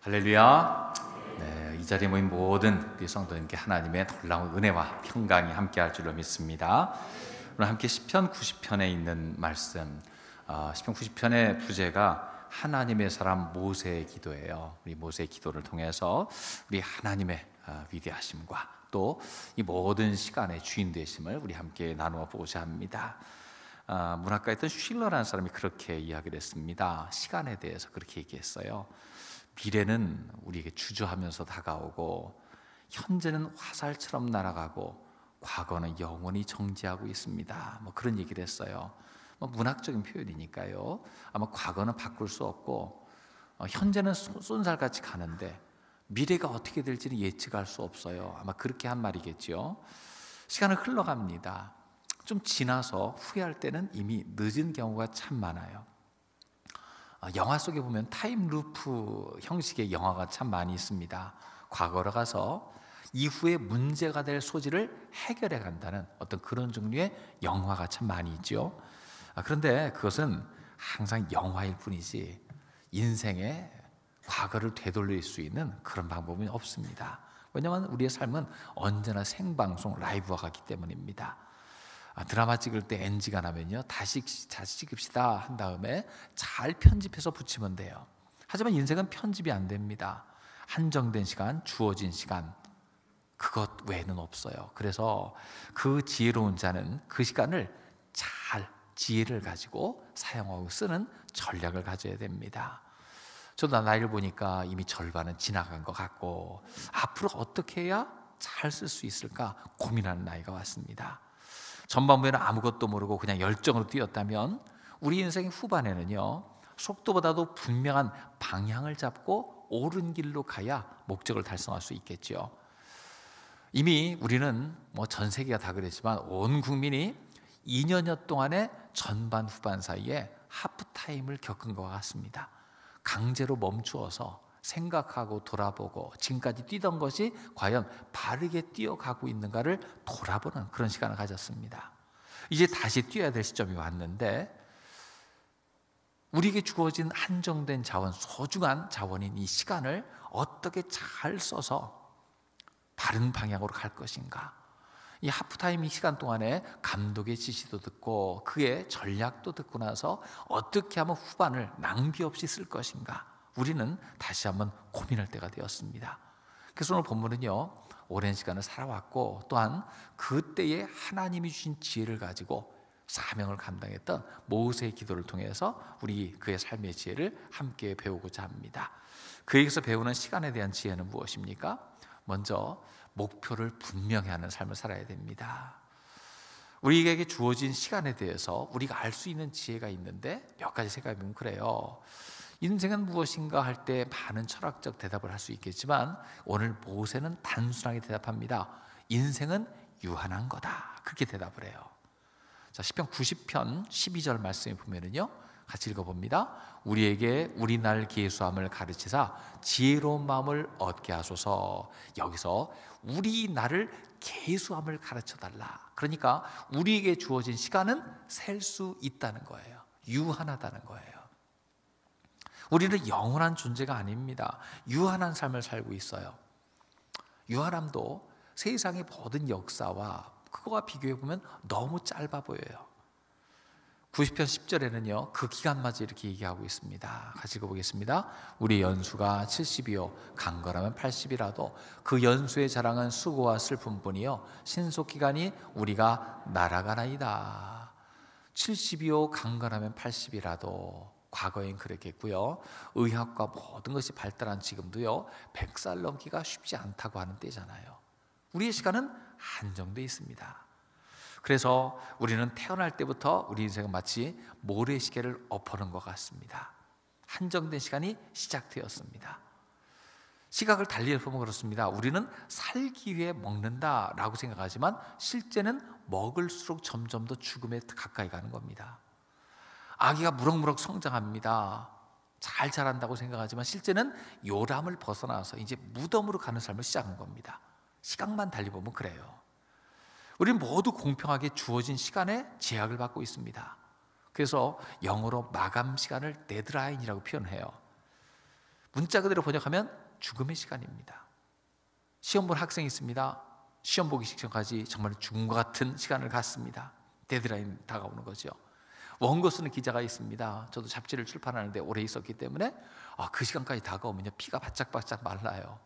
할렐루야. 네, 이 자리에 모인 모든 우리 그 성도님께 하나님의 놀라운 은혜와 평강이 함께할 줄로 믿습니다. 오늘 함께 시편 90편에 있는 말씀, 어, 시편 90편의 부제가 하나님의 사람 모세의 기도예요. 우리 모세의 기도를 통해서 우리 하나님의 어, 위대하심과 또 이 모든 시간의 주인 되심을 우리 함께 나누어 보고자 합니다. 어, 문학가였던 쉴러라는 사람이 그렇게 이야기를 했습니다. 시간에 대해서 그렇게 얘기했어요. 미래는 우리에게 주저하면서 다가오고 현재는 화살처럼 날아가고 과거는 영원히 정지하고 있습니다. 뭐 그런 얘기를 했어요. 뭐 문학적인 표현이니까요. 아마 과거는 바꿀 수 없고 어, 현재는 쏜살같이 가는데 미래가 어떻게 될지는 예측할 수 없어요. 아마 그렇게 한말이겠지 시간은 흘러갑니다. 좀 지나서 후회할 때는 이미 늦은 경우가 참 많아요. 아, 영화 속에 보면 타임 루프 형식의 영화가 참 많이 있습니다. 과거로 가서 이후에 문제가 될 소지를 해결해 간다는 어떤 그런 종류의 영화가 참 많이 있죠. 아, 그런데 그것은 항상 영화일 뿐이지 인생의 과거를 되돌릴 수 있는 그런 방법은 없습니다. 왜냐하면 우리의 삶은 언제나 생방송 라이브와 같기 때문입니다. 아, 드라마 찍을 때 NG가 나면요. 다시 다시 찍읍시다 한 다음에 잘 편집해서 붙이면 돼요. 하지만 인생은 편집이 안 됩니다. 한정된 시간, 주어진 시간 그것 외에는 없어요. 그래서 그 지혜로운 자는 그 시간을 잘 지혜를 가지고 사용하고 쓰는 전략을 가져야 됩니다. 저도 나이를 보니까 이미 절반은 지나간 것 같고 앞으로 어떻게 해야 잘 쓸 수 있을까 고민하는 나이가 왔습니다. 전반부에는 아무것도 모르고 그냥 열정으로 뛰었다면 우리 인생 의 후반에는요 속도보다도 분명한 방향을 잡고 옳은 길로 가야 목적을 달성할 수 있겠죠. 이미 우리는 뭐 전 세계가 다 그랬지만 온 국민이 2년여 동안의 전반 후반 사이에 하프타임을 겪은 것 같습니다. 강제로 멈추어서 생각하고 돌아보고 지금까지 뛰던 것이 과연 바르게 뛰어가고 있는가를 돌아보는 그런 시간을 가졌습니다. 이제 다시 뛰어야 될 시점이 왔는데 우리에게 주어진 한정된 자원, 소중한 자원인 이 시간을 어떻게 잘 써서 바른 방향으로 갈 것인가. 이 하프타임 이 시간 동안에 감독의 지시도 듣고 그의 전략도 듣고 나서 어떻게 하면 후반을 낭비 없이 쓸 것인가. 우리는 다시 한번 고민할 때가 되었습니다. 그래서 오늘 본문은요, 오랜 시간을 살아왔고 또한 그때에 하나님이 주신 지혜를 가지고 사명을 감당했던 모세의 기도를 통해서 우리 그의 삶의 지혜를 함께 배우고자 합니다. 그에게서 배우는 시간에 대한 지혜는 무엇입니까? 먼저 목표를 분명히 하는 삶을 살아야 됩니다. 우리에게 주어진 시간에 대해서 우리가 알 수 있는 지혜가 있는데 몇 가지 생각해보면 그래요. 인생은 무엇인가 할 때 많은 철학적 대답을 할 수 있겠지만 오늘 모세는 단순하게 대답합니다. 인생은 유한한 거다. 그렇게 대답을 해요. 자, 10편 90편 12절 말씀에 보면은요. 같이 읽어봅니다. 우리에게 우리날 기수함을 가르치사 지혜로운 마음을 얻게 하소서. 여기서 우리날을 계수함을 가르쳐 달라. 그러니까 우리에게 주어진 시간은 셀 수 있다는 거예요. 유한하다는 거예요. 우리는 영원한 존재가 아닙니다. 유한한 삶을 살고 있어요. 유한함도 세상의 모든 역사와 그거와 비교해 보면 너무 짧아 보여요. 90편 10절에는요, 그 기간마저 이렇게 얘기하고 있습니다. 같이 보겠습니다. 우리 연수가 70이요, 간 거라면 80이라도 그 연수의 자랑은 수고와 슬픔 뿐이요, 신속기간이 우리가 날아가나이다. 70이요, 간 거라면 80이라도 과거엔 그랬겠고요. 의학과 모든 것이 발달한 지금도요. 100살 넘기가 쉽지 않다고 하는 때잖아요. 우리의 시간은 한정되어 있습니다. 그래서 우리는 태어날 때부터 우리 인생은 마치 모래시계를 엎어놓은 것 같습니다. 한정된 시간이 시작되었습니다. 시각을 달리 보면 그렇습니다. 우리는 살기 위해 먹는다라고 생각하지만 실제는 먹을수록 점점 더 죽음에 가까이 가는 겁니다. 아기가 무럭무럭 성장합니다. 잘 자란다고 생각하지만 실제는 요람을 벗어나서 이제 무덤으로 가는 삶을 시작한 겁니다. 시각만 달리 보면 그래요. 우리 모두 공평하게 주어진 시간에 제약을 받고 있습니다. 그래서 영어로 마감 시간을 데드라인이라고 표현해요. 문자 그대로 번역하면 죽음의 시간입니다. 시험 볼 학생이 있습니다. 시험 보기 직전까지 정말 죽음과 같은 시간을 갖습니다. 데드라인 다가오는 거죠. 원고 쓰는 기자가 있습니다. 저도 잡지를 출판하는데 오래 있었기 때문에 아, 그 시간까지 다가오면 피가 바짝바짝 말라요.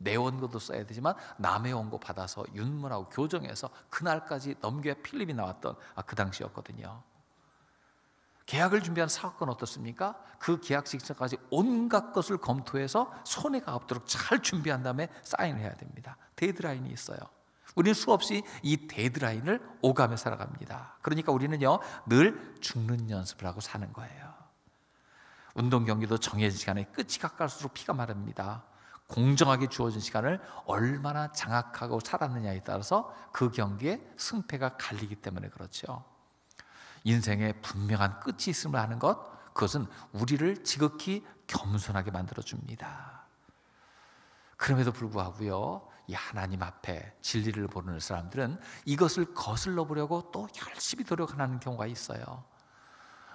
내 원고도 써야 되지만 남의 원고 받아서 윤문하고 교정해서 그날까지 넘겨야 필름이 나왔던 아, 그 당시였거든요. 계약을 준비하 사업권 어떻습니까? 그 계약 직전까지 온갖 것을 검토해서 손해가 없도록 잘 준비한 다음에 사인을 해야 됩니다. 데드라인이 있어요. 우리는 수없이 이 데드라인을 오가며 살아갑니다. 그러니까 우리는요, 늘 죽는 연습을 하고 사는 거예요. 운동 경기도 정해진 시간에 끝이 가까울수록 피가 마릅니다. 공정하게 주어진 시간을 얼마나 장악하고 살았느냐에 따라서 그 경기에 승패가 갈리기 때문에 그렇죠. 인생에 분명한 끝이 있음을 아는 것, 그것은 우리를 지극히 겸손하게 만들어줍니다. 그럼에도 불구하고요, 이 하나님 앞에 진리를 모르는 사람들은 이것을 거슬러 보려고 또 열심히 노력하는 경우가 있어요.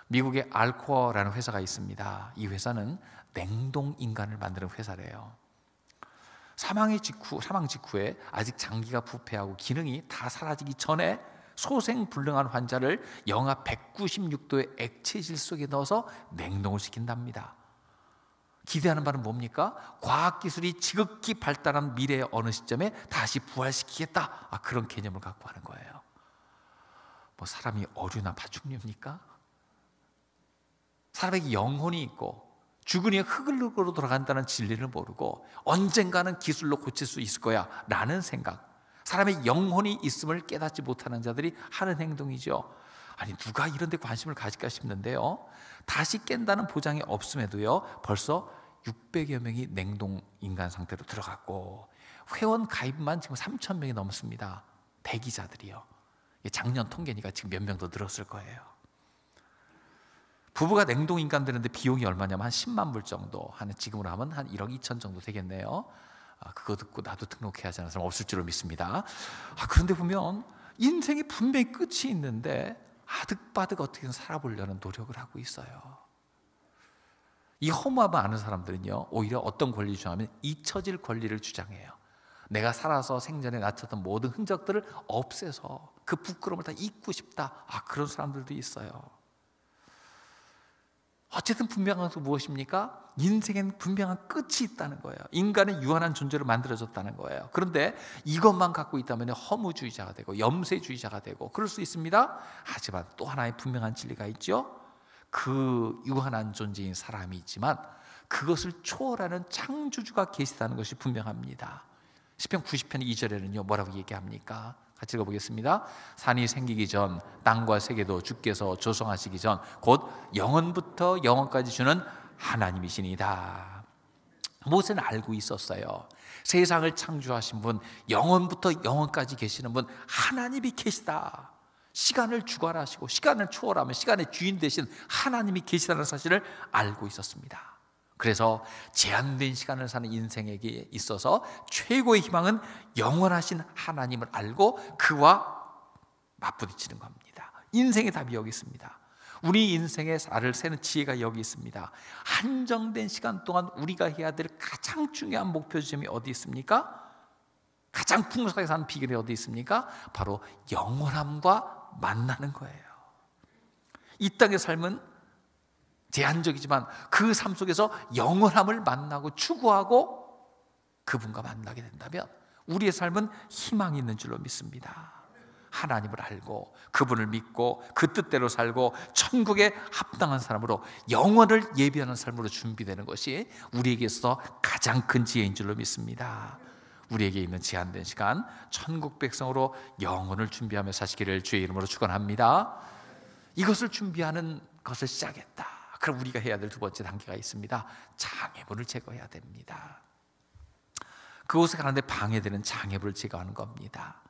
미국의 알코어라는 회사가 있습니다. 이 회사는 냉동 인간을 만드는 회사래요. 사망의 직후, 사망 직후에 아직 장기가 부패하고 기능이 다 사라지기 전에 소생불능한 환자를 영하 196도의 액체질 속에 넣어서 냉동을 시킨답니다. 기대하는 바는 뭡니까? 과학기술이 지극히 발달한 미래의 어느 시점에 다시 부활시키겠다. 아, 그런 개념을 갖고 하는 거예요. 뭐 사람이 어류나 파충류입니까? 사람에게 영혼이 있고 죽은 후에 흙으로 돌아간다는 진리를 모르고 언젠가는 기술로 고칠 수 있을 거야 라는 생각 사람의 영혼이 있음을 깨닫지 못하는 자들이 하는 행동이죠 아니 누가 이런 데 관심을 가질까 싶는데요. 다시 깬다는 보장이 없음에도요. 벌써 600여 명이 냉동 인간 상태로 들어갔고 회원 가입만 지금 3천 명이 넘습니다. 대기자들이요. 작년 통계니까 지금 몇 명 더 늘었을 거예요. 부부가 냉동 인간 되는데 비용이 얼마냐면 한 10만 불 정도. 한 지금으로 하면 한 1억 2천 정도 되겠네요. 아, 그거 듣고 나도 등록해야 하는 사람 없을 줄로 믿습니다. 아, 그런데 보면 인생이 분명히 끝이 있는데 아득바득 어떻게든 살아보려는 노력을 하고 있어요. 이 허무함을 아는 사람들은요, 오히려 어떤 권리 주장하면 잊혀질 권리를 주장해요. 내가 살아서 생전에 낮췄던 모든 흔적들을 없애서 그 부끄러움을 다 잊고 싶다. 아, 그런 사람들도 있어요. 어쨌든 분명한 것은 그 무엇입니까? 인생엔 분명한 끝이 있다는 거예요. 인간은 유한한 존재로 만들어졌다는 거예요. 그런데 이것만 갖고 있다면 허무주의자가 되고 염세주의자가 되고 그럴 수 있습니다. 하지만 또 하나의 분명한 진리가 있죠. 그 유한한 존재인 사람이 있지만 그것을 초월하는 창조주가 계시다는 것이 분명합니다. 시편 90편 2절에는요. 뭐라고 얘기합니까? 같이 읽어보겠습니다. 산이 생기기 전 땅과 세계도 주께서 조성하시기 전 곧 영원부터 영원까지 주는 하나님이시니다. 모세는 알고 있었어요. 세상을 창조하신 분, 영원부터 영원까지 계시는 분, 하나님이 계시다. 시간을 주관하시고 시간을 초월하면 시간의 주인 되신 하나님이 계시다는 사실을 알고 있었습니다. 그래서 제한된 시간을 사는 인생에게 있어서 최고의 희망은 영원하신 하나님을 알고 그와 맞부딪히는 겁니다. 인생의 답이 여기 있습니다. 우리 인생의 살을 세는 지혜가 여기 있습니다. 한정된 시간 동안 우리가 해야 될 가장 중요한 목표 지점이 어디 있습니까? 가장 풍성하게 사는 비결이 어디 있습니까? 바로 영원함과 만나는 거예요. 이 땅의 삶은 제한적이지만 그 삶 속에서 영원함을 만나고 추구하고 그분과 만나게 된다면 우리의 삶은 희망이 있는 줄로 믿습니다. 하나님을 알고 그분을 믿고 그 뜻대로 살고 천국에 합당한 사람으로 영원을 예비하는 삶으로 준비되는 것이 우리에게 있어 가장 큰 지혜인 줄로 믿습니다. 우리에게 있는 제한된 시간 천국 백성으로 영혼을 준비하며 사시기를 주의 이름으로 축원합니다. 이것을 준비하는 것을 시작했다. 그럼 우리가 해야 될 두 번째 단계가 있습니다. 장애물을 제거해야 됩니다. 그곳에 가는데 방해되는 장애물을 제거하는 겁니다.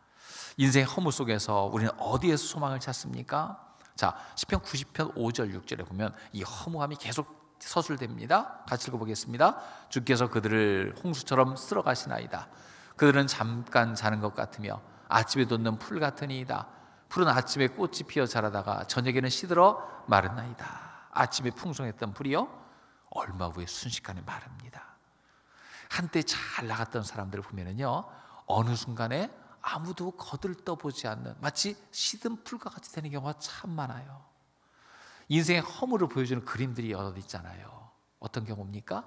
인생의 허무 속에서 우리는 어디에서 소망을 찾습니까? 자, 10편 90편 5절 6절에 보면 이 허무함이 계속 서술됩니다. 같이 읽어보겠습니다. 주께서 그들을 홍수처럼 쓸어가시나이다. 그들은 잠깐 자는 것 같으며 아침에 돋는 풀 같으니이다. 푸른 아침에 꽃이 피어 자라다가 저녁에는 시들어 마른 나이다. 아침에 풍성했던 불이요 얼마 후에 순식간에 마릅니다. 한때 잘 나갔던 사람들을 보면요 어느 순간에 아무도 거들떠보지 않는 마치 시든 풀과 같이 되는 경우가 참 많아요. 인생의 허물을 보여주는 그림들이 여럿 있잖아요. 어떤 경우입니까?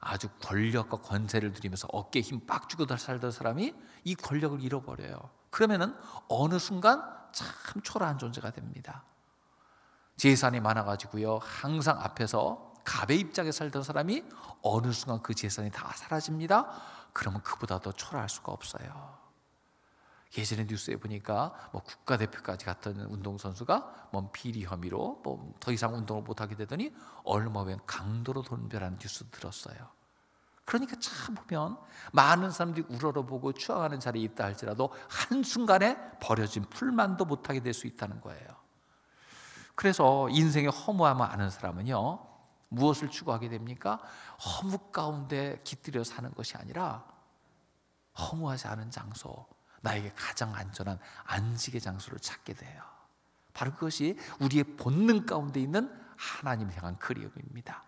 아주 권력과 권세를 들이면서 어깨에 힘빡 주고 살던 사람이 이 권력을 잃어버려요. 그러면은 어느 순간 참 초라한 존재가 됩니다. 재산이 많아가지고요. 항상 앞에서 갑의 입장에 살던 사람이 어느 순간 그 재산이 다 사라집니다. 그러면 그보다 더 초라할 수가 없어요. 예전에 뉴스에 보니까 뭐 국가대표까지 갔던 운동선수가 뭐 비리 혐의로 뭐 더 이상 운동을 못하게 되더니 얼마 후엔 강도로 돌변하는 뉴스 들었어요. 그러니까 참 보면 많은 사람들이 우러러보고 추앙하는 자리에 있다 할지라도 한순간에 버려진 풀만도 못하게 될 수 있다는 거예요. 그래서 인생의 허무함을 아는 사람은요, 무엇을 추구하게 됩니까? 허무 가운데 깃들여 사는 것이 아니라 허무하지 않은 장소, 나에게 가장 안전한 안식의 장소를 찾게 돼요. 바로 그것이 우리의 본능 가운데 있는 하나님 향한 그리움입니다.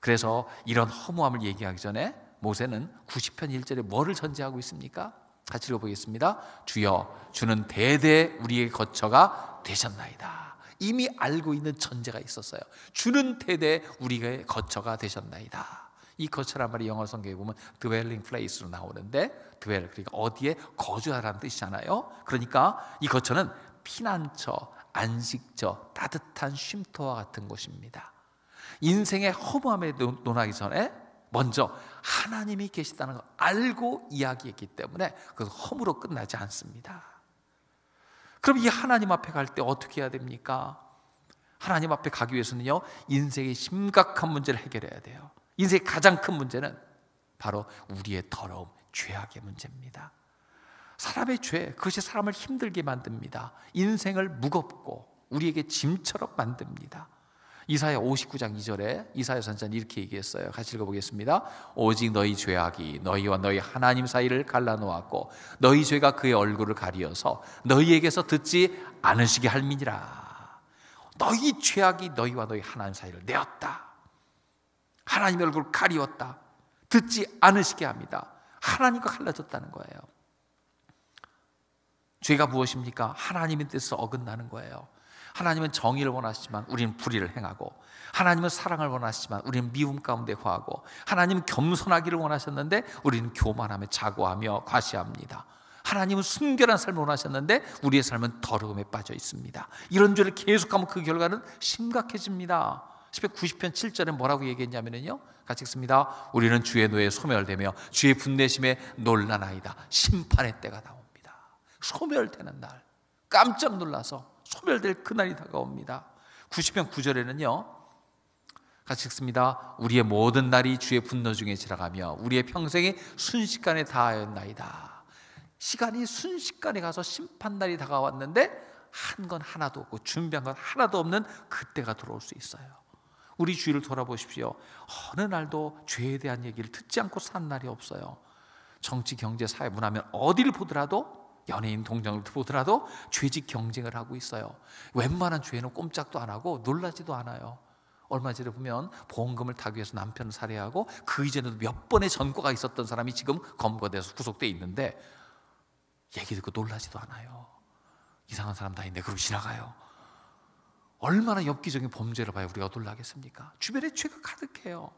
그래서 이런 허무함을 얘기하기 전에 모세는 90편 1절에 뭐를 전제하고 있습니까? 같이 읽어보겠습니다. 주여, 주는 대대 우리의 거처가 되셨나이다. 이미 알고 있는 전제가 있었어요. 주는 태대 우리의 거처가 되셨나이다. 이 거처란 말이 영어 성경에 보면 dwelling place로 나오는데 dwell 그러니까 어디에 거주하라는 뜻이잖아요. 그러니까 이 거처는 피난처, 안식처, 따뜻한 쉼터와 같은 곳입니다. 인생의 허무함에 논하기 전에 먼저 하나님이 계시다는 걸 알고 이야기했기 때문에 그것은 허무로 끝나지 않습니다. 그럼 이 하나님 앞에 갈 때 어떻게 해야 됩니까? 하나님 앞에 가기 위해서는요, 인생의 심각한 문제를 해결해야 돼요. 인생의 가장 큰 문제는 바로 우리의 더러움, 죄악의 문제입니다. 사람의 죄, 그것이 사람을 힘들게 만듭니다. 인생을 무겁고 우리에게 짐처럼 만듭니다. 이사야 59장 2절에 이사야 선자는 이렇게 얘기했어요. 같이 읽어보겠습니다. 오직 너희 죄악이 너희와 너희 하나님 사이를 갈라놓았고 너희 죄가 그의 얼굴을 가리어서 너희에게서 듣지 않으시게 할미니라. 너희 죄악이 너희와 너희 하나님 사이를 내었다. 하나님의 얼굴을 가리웠다. 듣지 않으시게 합니다. 하나님과 갈라졌다는 거예요. 죄가 무엇입니까? 하나님의 뜻을 어긋나는 거예요. 하나님은 정의를 원하시지만 우리는 불의를 행하고 하나님은 사랑을 원하시지만 우리는 미움 가운데 화하고 하나님은 겸손하기를 원하셨는데 우리는 교만함에 자고하며 과시합니다. 하나님은 순결한 삶을 원하셨는데 우리의 삶은 더러움에 빠져 있습니다. 이런 죄를 계속하면 그 결과는 심각해집니다. 10편 90편 7절에 뭐라고 얘기했냐면요. 같이 읽습니다. 우리는 주의 노예에 소멸되며 주의 분내심에 놀란아이다 심판의 때가 나옵니다. 소멸되는 날 깜짝 놀라서 소멸될 그날이 다가옵니다. 90편 9절에는요. 같이 읽습니다. 우리의 모든 날이 주의 분노 중에 지나가며 우리의 평생이 순식간에 다하였나이다. 시간이 순식간에 가서 심판날이 다가왔는데 한 건 하나도 없고 준비한 건 하나도 없는 그때가 돌아올 수 있어요. 우리 주위를 돌아보십시오. 어느 날도 죄에 대한 얘기를 듣지 않고 산 날이 없어요. 정치, 경제, 사회, 문화면 어디를 보더라도 연예인 동정을 보더라도 죄직 경쟁을 하고 있어요. 웬만한 죄는 꼼짝도 안 하고 놀라지도 않아요. 얼마 전에 보면 보험금을 타기 위해서 남편을 살해하고 그 이전에도 몇 번의 전과가 있었던 사람이 지금 검거돼서 구속돼 있는데 얘기 듣고 놀라지도 않아요. 이상한 사람 다 있는데 그럼 지나가요. 얼마나 엽기적인 범죄를 봐야 우리가 놀라겠습니까? 주변에 죄가 가득해요.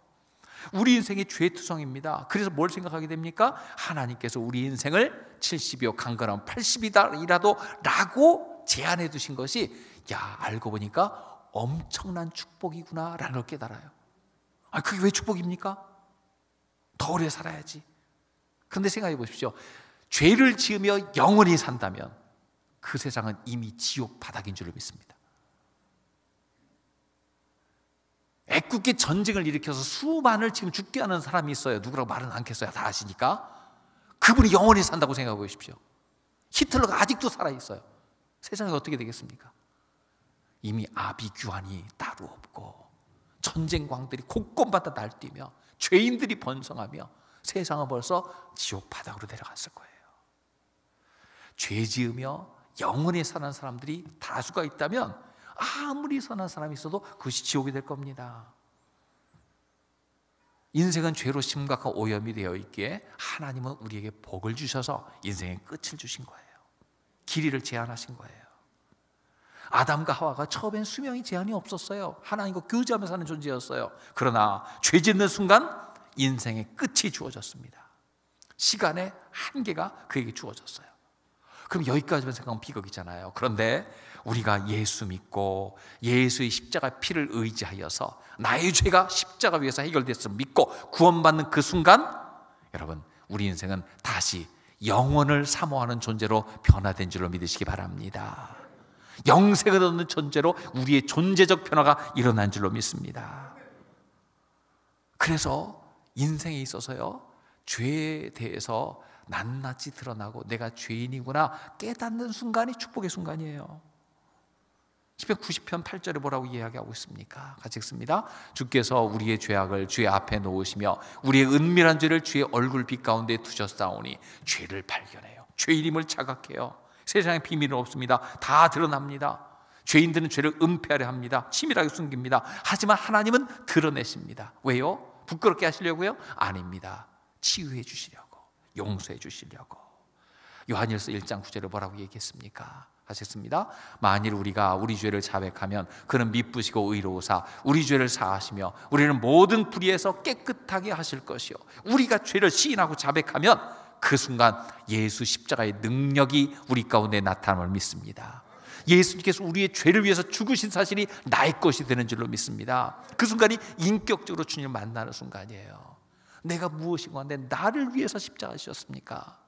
우리 인생이 죄투성입니다. 그래서 뭘 생각하게 됩니까? 하나님께서 우리 인생을 70이요, 강건하 80이다라도 라고 제안해 두신 것이, 야, 알고 보니까 엄청난 축복이구나, 라는 걸 깨달아요. 아, 그게 왜 축복입니까? 더 오래 살아야지. 그런데 생각해 보십시오. 죄를 지으며 영원히 산다면 그 세상은 이미 지옥 바닥인 줄을 믿습니다. 애꿎게 전쟁을 일으켜서 수만을 지금 죽게 하는 사람이 있어요. 누구라고 말은 않겠어요. 다 아시니까. 그분이 영원히 산다고 생각해 보십시오. 히틀러가 아직도 살아있어요. 세상이 어떻게 되겠습니까? 이미 아비규환이 따로 없고 전쟁광들이 곳곳마다 날뛰며 죄인들이 번성하며 세상은 벌써 지옥 바닥으로 내려갔을 거예요. 죄 지으며 영원히 사는 사람들이 다수가 있다면 아무리 선한 사람이 있어도 그것이 지옥이 될 겁니다. 인생은 죄로 심각한 오염이 되어 있기에 하나님은 우리에게 복을 주셔서 인생의 끝을 주신 거예요. 길이를 제한하신 거예요. 아담과 하와가 처음엔 수명이 제한이 없었어요. 하나님과 교제하며 사는 존재였어요. 그러나 죄 짓는 순간 인생의 끝이 주어졌습니다. 시간의 한계가 그에게 주어졌어요. 그럼 여기까지만 생각하면 비극이잖아요. 그런데 우리가 예수 믿고 예수의 십자가 피를 의지하여서 나의 죄가 십자가 위에서 해결됐음 믿고 구원받는 그 순간 여러분 우리 인생은 다시 영원을 사모하는 존재로 변화된 줄로 믿으시기 바랍니다. 영생을 얻는 존재로 우리의 존재적 변화가 일어난 줄로 믿습니다. 그래서 인생에 있어서요, 죄에 대해서 낱낱이 드러나고 내가 죄인이구나 깨닫는 순간이 축복의 순간이에요. 10편 90편 8절에 뭐라고 이야기하고 있습니까? 같이 읽습니다. 주께서 우리의 죄악을 주의 앞에 놓으시며 우리의 은밀한 죄를 주의 얼굴빛 가운데 두셨사오니 죄를 발견해요. 죄이름을 자각해요. 세상에 비밀은 없습니다. 다 드러납니다. 죄인들은 죄를 은폐하려 합니다. 치밀하게 숨깁니다. 하지만 하나님은 드러내십니다. 왜요? 부끄럽게 하시려고요? 아닙니다. 치유해 주시려고, 용서해 주시려고. 요한일서 1장 9절을 뭐라고 얘기했습니까? 하셨습니다. 만일 우리가 우리 죄를 자백하면 그는 미쁘시고 의로우사 우리 죄를 사하시며 우리는 모든 불의에서 깨끗하게 하실 것이요. 우리가 죄를 시인하고 자백하면 그 순간 예수 십자가의 능력이 우리 가운데 나타남을 믿습니다. 예수님께서 우리의 죄를 위해서 죽으신 사실이 나의 것이 되는 줄로 믿습니다. 그 순간이 인격적으로 주님을 만나는 순간이에요. 내가 무엇이고 한데 나를 위해서 십자가 하셨습니까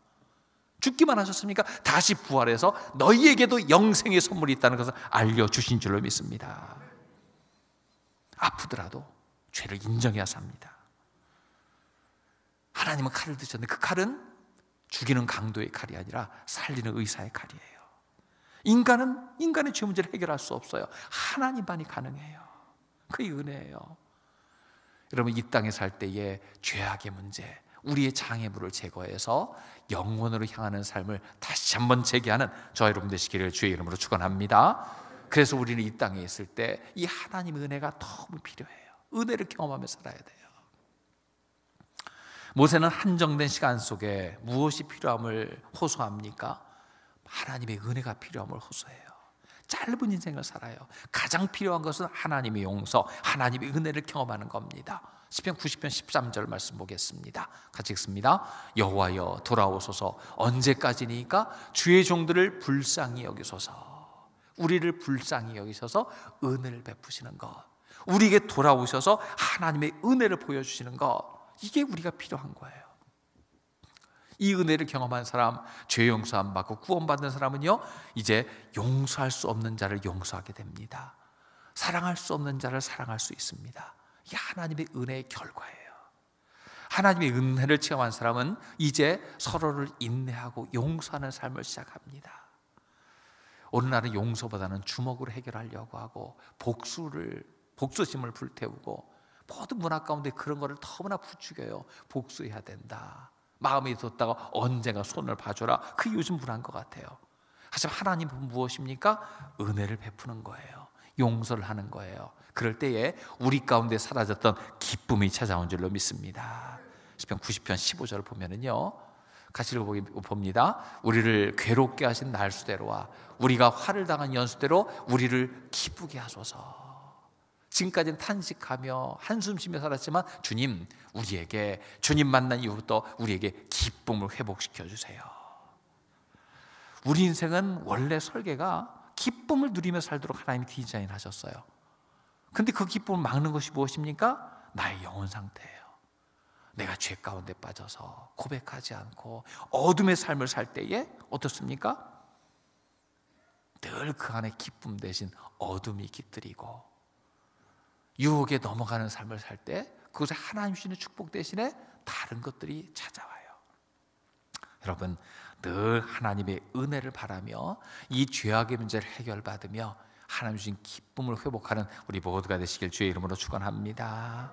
죽기만 하셨습니까? 다시 부활해서 너희에게도 영생의 선물이 있다는 것을 알려주신 줄로 믿습니다. 아프더라도 죄를 인정해야 삽니다. 하나님은 칼을 드셨는데 그 칼은 죽이는 강도의 칼이 아니라 살리는 의사의 칼이에요. 인간은 인간의 죄 문제를 해결할 수 없어요. 하나님만이 가능해요. 그게 은혜예요. 여러분 이 땅에 살 때의 죄악의 문제, 우리의 장애물을 제거해서 영원으로 향하는 삶을 다시 한번 재개하는 저와 여러분 되시기를 주의 이름으로 축원합니다. 그래서 우리는 이 땅에 있을 때 이 하나님의 은혜가 너무 필요해요. 은혜를 경험하며 살아야 돼요. 모세는 한정된 시간 속에 무엇이 필요함을 호소합니까? 하나님의 은혜가 필요함을 호소해요. 짧은 인생을 살아요. 가장 필요한 것은 하나님의 용서, 하나님의 은혜를 경험하는 겁니다. 1 0편 90편 13절 말씀 보겠습니다. 같이 읽습니다. 여호와여 돌아오소서 언제까지니까 주의 종들을 불쌍히 여기소서. 우리를 불쌍히 여기셔서 은혜를 베푸시는 것. 우리에게 돌아오셔서 하나님의 은혜를 보여 주시는 것. 이게 우리가 필요한 거예요. 이 은혜를 경험한 사람, 죄 용서함 받고 구원받는 사람은요, 이제 용서할 수 없는 자를 용서하게 됩니다. 사랑할 수 없는 자를 사랑할 수 있습니다. 이 하나님의 은혜의 결과예요. 하나님의 은혜를 체험한 사람은 이제 서로를 인내하고 용서하는 삶을 시작합니다. 어느 날은 용서보다는 주먹으로 해결하려고 하고 복수를 복수심을 불태우고 모든 문화 가운데 그런 거를 너무나 부추겨요. 복수해야 된다. 마음이 뒀다가 언젠가 손을 봐줘라. 그게 요즘 문화인 것 같아요. 하지만 하나님은 무엇입니까? 은혜를 베푸는 거예요. 용서를 하는 거예요. 그럴 때에 우리 가운데 사라졌던 기쁨이 찾아온 줄로 믿습니다. 10편 90편 15절을 보면은요. 같이 읽어봅니다. 우리를 괴롭게 하신 날수대로와 우리가 화를 당한 연수대로 우리를 기쁘게 하소서. 지금까지는 탄식하며 한숨 쉬며 살았지만 주님 우리에게 주님 만난 이후부터 우리에게 기쁨을 회복시켜 주세요. 우리 인생은 원래 설계가 기쁨을 누리며 살도록 하나님이 디자인하셨어요. 근데 그 기쁨을 막는 것이 무엇입니까? 나의 영혼 상태예요. 내가 죄 가운데 빠져서 고백하지 않고 어둠의 삶을 살 때에 어떻습니까? 늘 그 안에 기쁨 대신 어둠이 깃들이고 유혹에 넘어가는 삶을 살 때 그것에 하나님 주시는 축복 대신에 다른 것들이 찾아와요. 여러분 늘 하나님의 은혜를 바라며 이 죄악의 문제를 해결받으며 하나님 주신 기쁨을 회복하는 우리 모두가 되시길 주의 이름으로 축원합니다.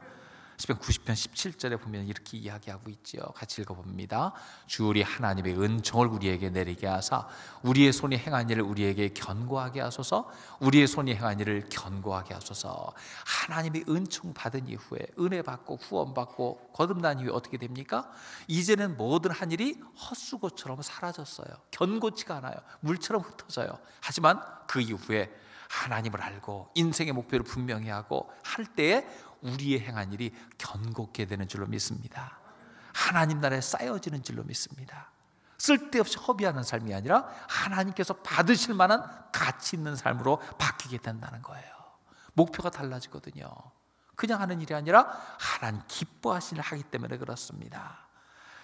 시편 90편 17절에 보면 이렇게 이야기하고 있지 같이 읽어봅니다. 주 우리 하나님의 은총을 우리에게 내리게 하사 우리의 손이 행한 일을 우리에게 견고하게 하소서. 우리의 손이 행한 일을 견고하게 하소서. 하나님의 은총 받은 이후에 은혜 받고 후원 받고 거듭난 이후에 어떻게 됩니까? 이제는 모든 한 일이 헛수고처럼 사라졌어요. 견고치가 않아요. 물처럼 흩어져요. 하지만 그 이후에 하나님을 알고 인생의 목표를 분명히 하고 할 때에 우리의 행한 일이 견고게 되는 줄로 믿습니다. 하나님 나라에 쌓여지는 줄로 믿습니다. 쓸데없이 허비하는 삶이 아니라 하나님께서 받으실 만한 가치 있는 삶으로 바뀌게 된다는 거예요. 목표가 달라지거든요. 그냥 하는 일이 아니라 하나님 기뻐하시는 하기 때문에 그렇습니다.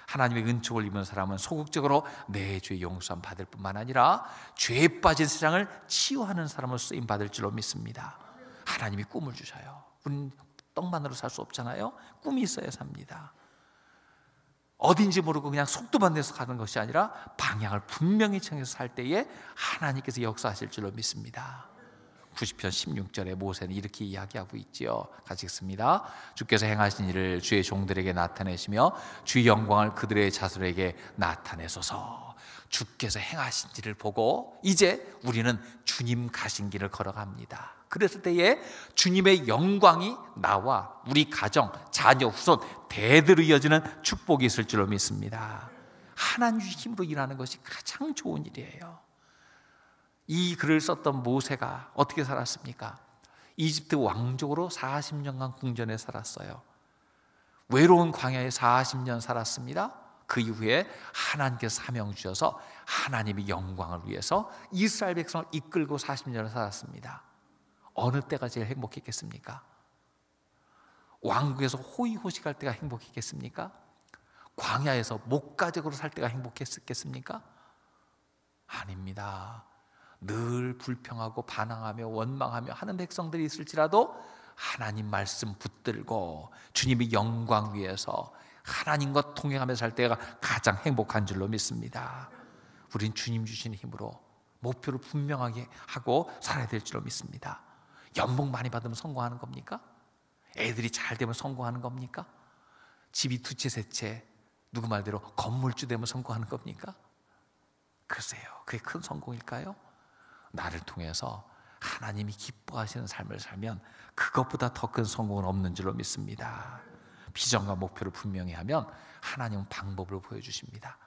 하나님의 은총을 입은 사람은 소극적으로 내 죄 용서함 받을 뿐만 아니라 죄에 빠진 세상을 치유하는 사람으로 쓰임 받을 줄로 믿습니다. 하나님이 꿈을 주셔요. 우린 떡만으로 살 수 없잖아요. 꿈이 있어야 삽니다. 어딘지 모르고 그냥 속도만 내서 가는 것이 아니라 방향을 분명히 정해서 살 때에 하나님께서 역사하실 줄로 믿습니다. 90편 16절에 모세는 이렇게 이야기하고 있지요. 같이 읽습니다. 주께서 행하신 일을 주의 종들에게 나타내시며 주의 영광을 그들의 자손에게 나타내소서. 주께서 행하신 일을 보고 이제 우리는 주님 가신 길을 걸어갑니다. 그랬을 때에 주님의 영광이 나와 우리 가정, 자녀, 후손 대대로 이어지는 축복이 있을 줄로 믿습니다. 하나님 힘으로 일하는 것이 가장 좋은 일이에요. 이 글을 썼던 모세가 어떻게 살았습니까? 이집트 왕족으로 40년간 궁전에 살았어요. 외로운 광야에 40년 살았습니다. 그 이후에 하나님께서 사명 주셔서 하나님의 영광을 위해서 이스라엘 백성을 이끌고 40년을 살았습니다. 어느 때가 제일 행복했겠습니까? 왕국에서 호의호식할 때가 행복했겠습니까? 광야에서 목가적으로 살 때가 행복했겠습니까? 아닙니다. 늘 불평하고 반항하며 원망하며 하는 백성들이 있을지라도 하나님 말씀 붙들고 주님의 영광 위에서 하나님과 통행하며 살 때가 가장 행복한 줄로 믿습니다. 우린 주님 주신 힘으로 목표를 분명하게 하고 살아야 될 줄로 믿습니다. 연봉 많이 받으면 성공하는 겁니까? 애들이 잘 되면 성공하는 겁니까? 집이 두 채, 세 채, 누구 말대로 건물주 되면 성공하는 겁니까? 글쎄요. 그게 큰 성공일까요? 나를 통해서 하나님이 기뻐하시는 삶을 살면 그것보다 더 큰 성공은 없는 줄로 믿습니다. 비전과 목표를 분명히 하면 하나님은 방법을 보여주십니다.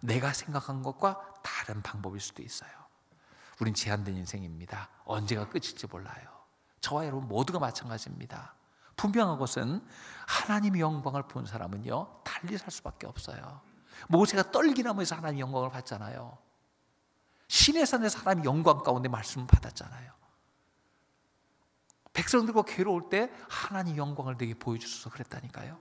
내가 생각한 것과 다른 방법일 수도 있어요. 우린 제한된 인생입니다. 언제가 끝일지 몰라요. 저와 여러분 모두가 마찬가지입니다. 분명한 것은 하나님의 영광을 본 사람은요 달리 살 수밖에 없어요. 모세가 떨기나무에서 하나님의 영광을 봤잖아요. 신의 산의 사람이 영광 가운데 말씀을 받았잖아요. 백성들과 괴로울 때 하나님 영광을 내게 보여주셔서 그랬다니까요.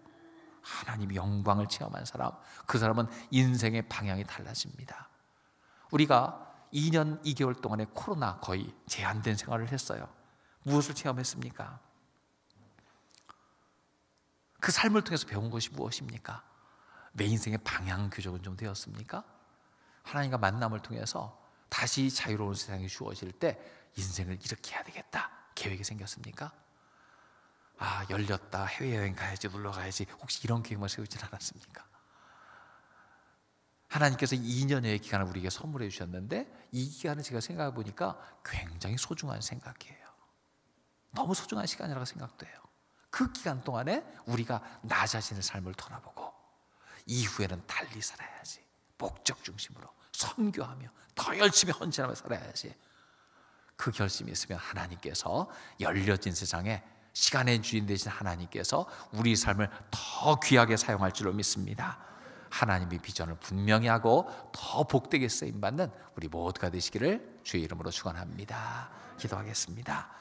하나님 영광을 체험한 사람, 그 사람은 인생의 방향이 달라집니다. 우리가 2년 2개월 동안의 코로나 거의 제한된 생활을 했어요. 무엇을 체험했습니까? 그 삶을 통해서 배운 것이 무엇입니까? 내 인생의 방향 교정은 좀 되었습니까? 하나님과 만남을 통해서 다시 자유로운 세상이 주어질 때 인생을 이렇게 해야 되겠다 계획이 생겼습니까? 아 열렸다 해외여행 가야지 놀러 가야지 혹시 이런 계획만 세우진 않았습니까? 하나님께서 2년의 기간을 우리에게 선물해 주셨는데 이 기간을 제가 생각해 보니까 굉장히 소중한 생각이에요. 너무 소중한 시간이라고 생각돼요. 그 기간 동안에 우리가 나 자신의 삶을 돌아보고 이후에는 달리 살아야지. 목적 중심으로 선교하며 더 열심히 헌신하며 살아야지. 그 결심이 있으면 하나님께서 열려진 세상에 시간의 주인 되신 하나님께서 우리 삶을 더 귀하게 사용할 줄로 믿습니다. 하나님의 비전을 분명히 하고 더 복되게 쓰임 받는 우리 모두가 되시기를 주의 이름으로 축원합니다. 기도하겠습니다.